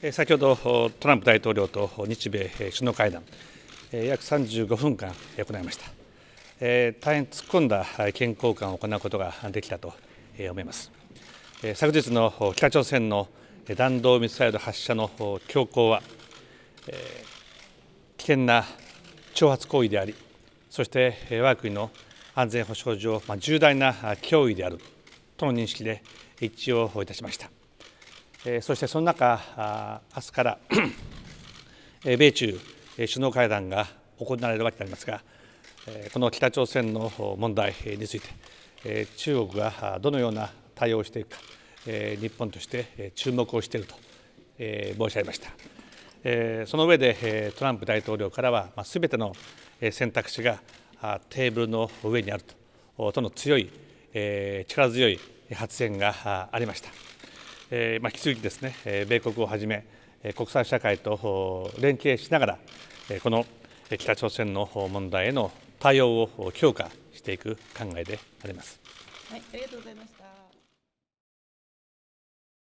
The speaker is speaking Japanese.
先ほどトランプ大統領と日米首脳会談約35分間行いました大変突っ込んだ意見交換を行うことができたと思います昨日の北朝鮮の弾道ミサイル発射の強行は危険な挑発行為でありそして我が国の安全保障上重大な脅威であるとの認識で一致をいたしましたそしてその中、あ明日から 米中首脳会談が行われるわけでありますが、この北朝鮮の問題について、中国がどのような対応をしていくか、日本として注目をしていると申し上げました。その上でトランプ大統領からは、すべての選択肢がテーブルの上にあるととの強い力強い発言がありました。えまあ、引き続きですね、え米国をはじめ国際社会と連携しながらこの北朝鮮の問題への対応を強化していく考えであります。はい、ありがとうございました。